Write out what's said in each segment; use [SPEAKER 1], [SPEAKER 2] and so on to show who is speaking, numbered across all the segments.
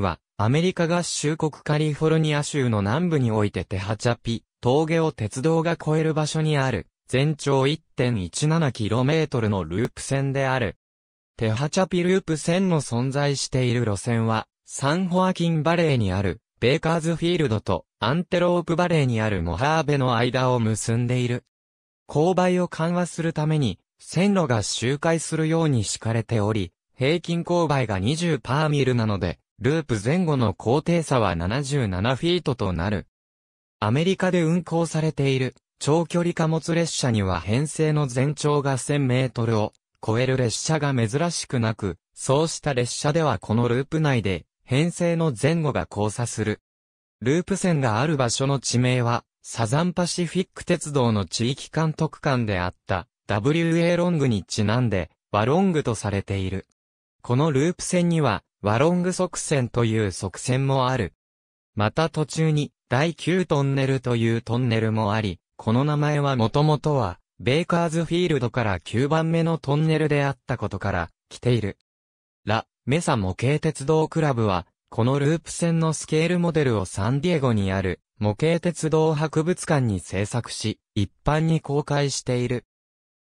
[SPEAKER 1] は、アメリカ合衆国カリフォルニア州の南部においてテハチャピ、峠を鉄道が越える場所にある、全長 1.17km のループ線である。テハチャピループ線の存在している路線は、サンホアキンバレーにある、ベーカーズフィールドとアンテロープバレーにあるモハーベの間を結んでいる。勾配を緩和するために、線路が周回するように敷かれており、平均勾配が20パーミルなので、ループ前後の高低差は77フィートとなる。アメリカで運行されている長距離貨物列車には編成の全長が1000メートルを超える列車が珍しくなく、そうした列車ではこのループ内で編成の前後が交差する。ループ線がある場所の地名は、サザンパシフィック鉄道の地域監督官であった WA ロングにちなんで、ワロングとされている。このループ線には、ワロング側線という側線もある。また途中に第9トンネルというトンネルもあり、この名前はもともとは、ベイカーズフィールドから9番目のトンネルであったことから、来ている。ラ・メサ模型鉄道クラブは、このループ線のスケールモデルをサンディエゴにある、模型鉄道博物館に制作し、一般に公開している。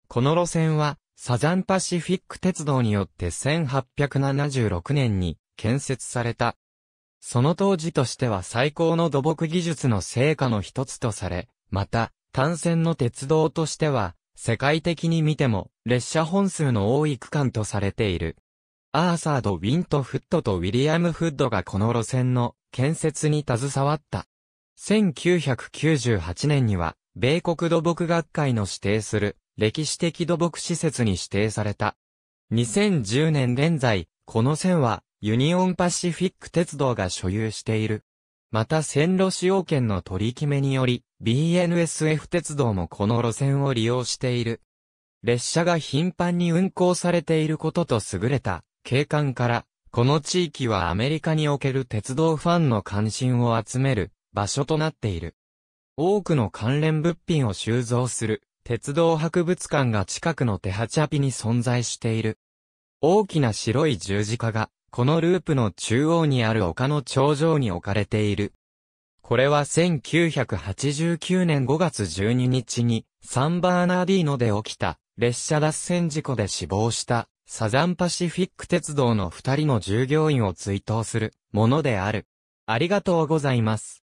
[SPEAKER 1] この路線は、サザンパシフィック鉄道によって1876年に建設された。その当時としては最高の土木技術の成果の一つとされ、また、単線の鉄道としては、世界的に見ても、列車本数の多い区間とされている。アーサード・ウィント・フットとウィリアム・フッドがこの路線の建設に携わった。1998年には、米国土木学会の指定する歴史的土木施設に指定された。2010年現在、この線は、ユニオンパシフィック鉄道が所有している。また線路使用権の取り決めにより、BNSF 鉄道もこの路線を利用している。列車が頻繁に運行されていることと優れた景観から、この地域はアメリカにおける鉄道ファンの関心を集める場所となっている。多くの関連物品を収蔵する鉄道博物館が近くのテハチャピに存在している。大きな白い十字架が、このループの中央にある丘の頂上に置かれている。これは1989年5月12日に、サンバーナーディーノで起きた、列車脱線事故で死亡した、サザンパシフィック鉄道の二人の従業員を追悼するものである。ありがとうございます。